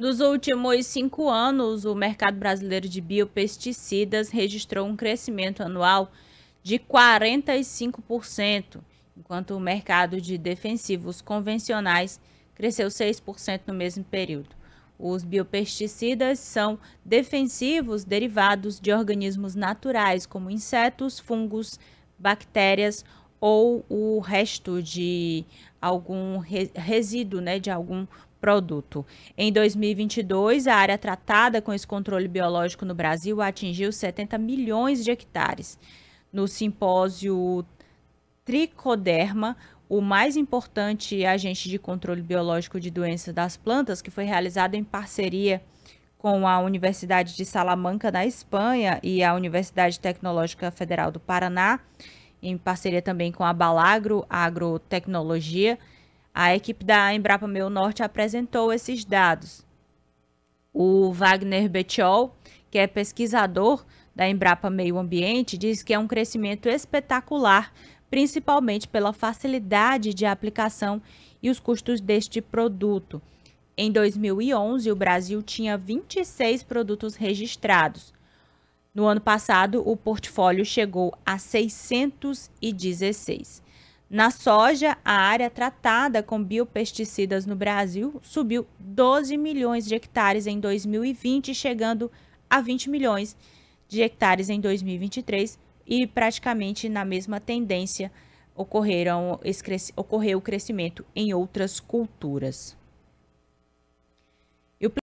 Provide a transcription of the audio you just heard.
Nos últimos cinco anos, o mercado brasileiro de biopesticidas registrou um crescimento anual de 45%, enquanto o mercado de defensivos convencionais cresceu 6% no mesmo período. Os biopesticidas são defensivos derivados de organismos naturais, como insetos, fungos, bactérias ou o resto de algum resíduo, né, de algum produto. Em 2022, a área tratada com esse controle biológico no Brasil atingiu 70 milhões de hectares. No simpósio Tricoderma, o mais importante agente de controle biológico de doenças das plantas, que foi realizado em parceria com a Universidade de Salamanca, na Espanha, e a Universidade Tecnológica Federal do Paraná, em parceria também com a Balagro Agrotecnologia, a equipe da Embrapa Meio Norte apresentou esses dados. O Wagner Betiol, que é pesquisador da Embrapa Meio Ambiente, diz que é um crescimento espetacular, principalmente pela facilidade de aplicação e os custos deste produto. Em 2011, o Brasil tinha 26 produtos registrados. No ano passado, o portfólio chegou a 616. Na soja, a área tratada com biopesticidas no Brasil subiu 12 milhões de hectares em 2020, chegando a 20 milhões de hectares em 2023 e praticamente na mesma tendência ocorreram, ocorreu o crescimento em outras culturas.